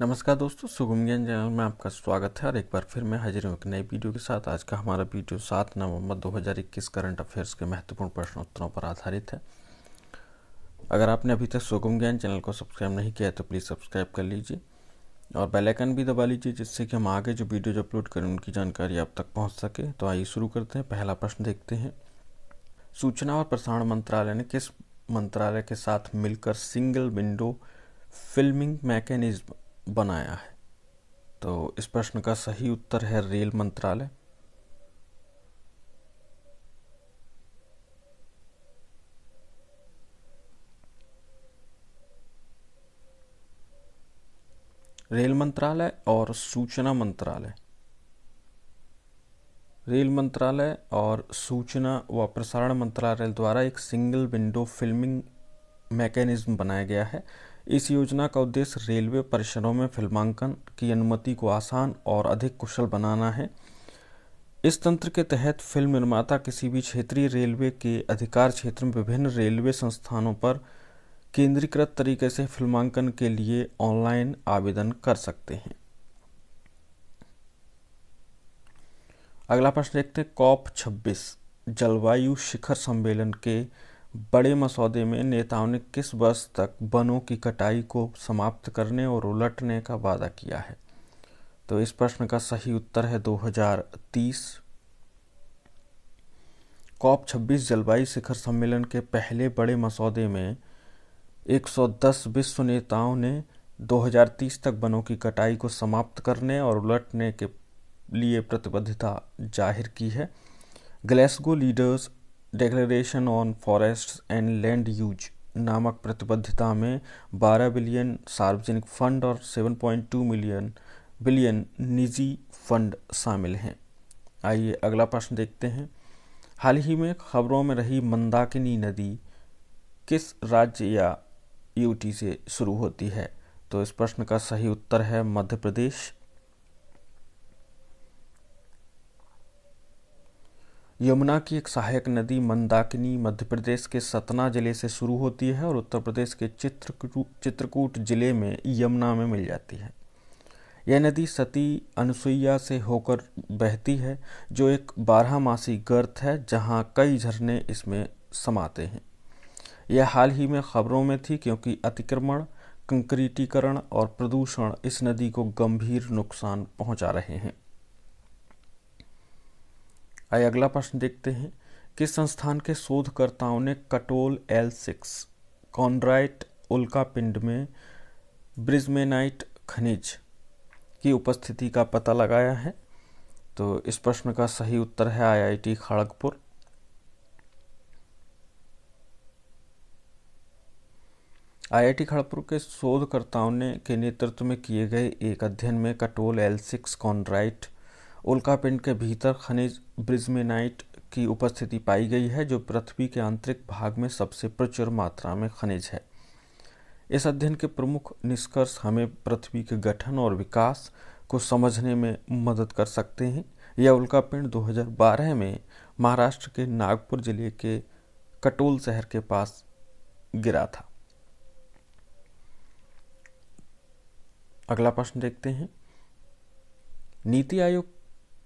नमस्कार दोस्तों सुगम ज्ञान चैनल में आपका स्वागत है और एक बार फिर मैं हाजिर हूँ एक नई वीडियो के साथ आज का हमारा वीडियो सात नवंबर 2021 करंट अफेयर्स के महत्वपूर्ण प्रश्नोत्तरों पर आधारित है अगर आपने अभी तक सुगम ज्ञान चैनल को सब्सक्राइब नहीं किया है तो प्लीज़ सब्सक्राइब कर लीजिए और बेलाइकन भी दबा लीजिए जिससे कि हम आगे जो वीडियो अपलोड करें उनकी जानकारी आप तक पहुँच सके तो आइए शुरू करते हैं पहला प्रश्न देखते हैं सूचना और प्रसारण मंत्रालय ने किस मंत्रालय के साथ मिलकर सिंगल विंडो फिल्मिंग मैकेनिज्म बनाया है तो इस प्रश्न का सही उत्तर है रेल मंत्रालय रेल मंत्रालय और सूचना मंत्रालय रेल मंत्रालय और सूचना व प्रसारण मंत्रालय द्वारा एक सिंगल विंडो फिल्मिंग मैकेनिज्म बनाया गया है इस योजना का उद्देश्य रेलवे परिसरों में फिल्मांकन की अनुमति को आसान और अधिक कुशल बनाना है इस तंत्र के तहत फिल्म निर्माता किसी भी क्षेत्रीय रेलवे के अधिकार क्षेत्र में विभिन्न रेलवे संस्थानों पर केंद्रीकृत तरीके से फिल्मांकन के लिए ऑनलाइन आवेदन कर सकते हैं अगला प्रश्न देखते हैं कॉप 26 जलवायु शिखर सम्मेलन के बड़े मसौदे में नेताओं ने किस वर्ष तक वनों की कटाई को समाप्त करने और उलटने का वादा किया है तो इस प्रश्न का सही उत्तर है 2030 कॉप 26 जलवायु शिखर सम्मेलन के पहले बड़े मसौदे में 110 विश्व नेताओं ने 2030 तक वनों की कटाई को समाप्त करने और उलटने के लिए प्रतिबद्धता जाहिर की है Glasgow leaders declaration on forest and land use नामक प्रतिबद्धता में 12 बिलियन सार्वजनिक फंड और 7.2 मिलियन बिलियन निजी फंड शामिल हैं आइए अगला प्रश्न देखते हैं हाल ही में खबरों में रही मंदाकिनी नदी किस राज्य या यूटी से शुरू होती है तो इस प्रश्न का सही उत्तर है मध्य प्रदेश यमुना की एक सहायक नदी मंदाकिनी मध्य प्रदेश के सतना जिले से शुरू होती है और उत्तर प्रदेश के चित्रकूट चित्रकूट जिले में यमुना में मिल जाती है यह नदी सती अनुसुईया से होकर बहती है जो एक बारहमासी गर्त है जहां कई झरने इसमें समाते हैं यह हाल ही में खबरों में थी क्योंकि अतिक्रमण कंक्रीटीकरण और प्रदूषण इस नदी को गंभीर नुकसान पहुंचा रहे हैं आइए अगला प्रश्न देखते हैं किस संस्थान के शोधकर्ताओं ने कटोल एल सिक्स कॉन्ड्राइट उल्का पिंड में ब्रिजमेनाइट खनिज की उपस्थिति का पता लगाया है तो इस प्रश्न का सही उत्तर है आईआईटी खड़गपुर आईआईटी खड़गपुर के शोधकर्ताओं ने के नेतृत्व में किए गए एक अध्ययन में कटोल एल सिक्स कॉन्ड्राइट उल्कापिंड के भीतर खनिज ब्रिजमेनाइट की उपस्थिति पाई गई है जो पृथ्वी के आंतरिक भाग में सबसे प्रचुर मात्रा में खनिज है इस अध्ययन के प्रमुख निष्कर्ष हमें पृथ्वी के गठन और विकास को समझने में मदद कर सकते हैं यह उल्कापिंड 2012 में महाराष्ट्र के नागपुर जिले के कटोल शहर के पास गिरा था अगला प्रश्न देखते हैं नीति आयोग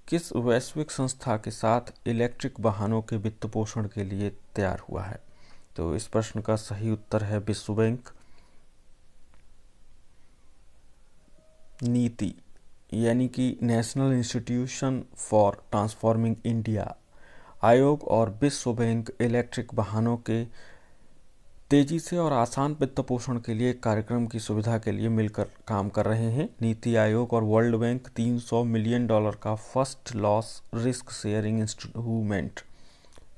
किस वैश्विक संस्था के साथ इलेक्ट्रिक वाहनों के वित्त पोषण के लिए तैयार हुआ है तो इस प्रश्न का सही उत्तर है विश्व बैंक नीति यानी कि national institution for transforming India Aayog और विश्व बैंक इलेक्ट्रिक वाहनों के तेजी से और आसान वित्त पोषण के लिए कार्यक्रम की सुविधा के लिए मिलकर काम कर रहे हैं नीति आयोग और वर्ल्ड बैंक 300 मिलियन डॉलर का first loss risk sharing instrument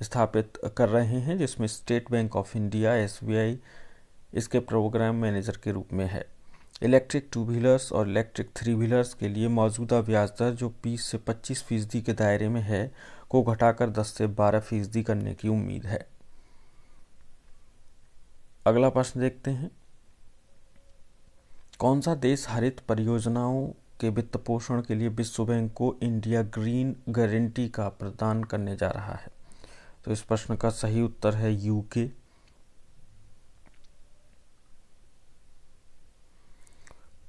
स्थापित कर रहे हैं जिसमें state bank of India as इसके प्रोग्राम मैनेजर के रूप में है इलेक्ट्रिक टू व्हीलर्स और इलेक्ट्रिक थ्री व्हीलर्स के लिए मौजूदा ब्याज दर जो 20 से 25 फीसदी के दायरे में है को घटाकर 10 से 12 फीसदी करने की उम्मीद है अगला प्रश्न देखते हैं कौन सा देश हरित परियोजनाओं के वित्त पोषण के लिए विश्व बैंक को इंडिया ग्रीन गारंटी का प्रदान करने जा रहा है तो इस प्रश्न का सही उत्तर है यूके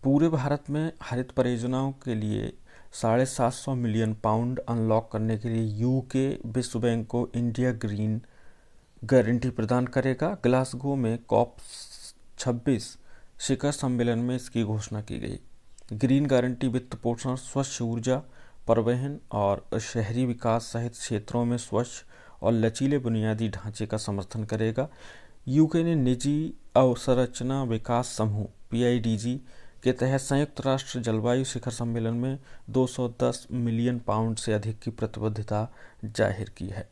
पूरे भारत में हरित परियोजनाओं के लिए साढ़े सात सौ मिलियन पाउंड अनलॉक करने के लिए यूके विश्व बैंक को इंडिया ग्रीन गारंटी प्रदान करेगा ग्लासगो में कॉप 26 शिखर सम्मेलन में इसकी घोषणा की गई ग्रीन गारंटी वित्त पोषण स्वच्छ ऊर्जा परिवहन और शहरी विकास सहित क्षेत्रों में स्वच्छ और लचीले बुनियादी ढांचे का समर्थन करेगा यूके ने निजी अवसंरचना विकास समूह पी के तहत संयुक्त राष्ट्र जलवायु शिखर सम्मेलन में 210 मिलियन पाउंड से अधिक की प्रतिबद्धता जाहिर की है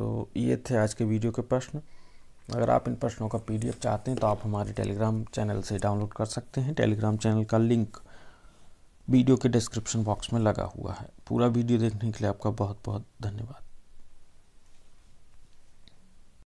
तो ये थे आज के वीडियो के प्रश्न अगर आप इन प्रश्नों का पीडीएफ चाहते हैं तो आप हमारे टेलीग्राम चैनल से डाउनलोड कर सकते हैं टेलीग्राम चैनल का लिंक वीडियो के डिस्क्रिप्शन बॉक्स में लगा हुआ है पूरा वीडियो देखने के लिए आपका बहुत बहुत धन्यवाद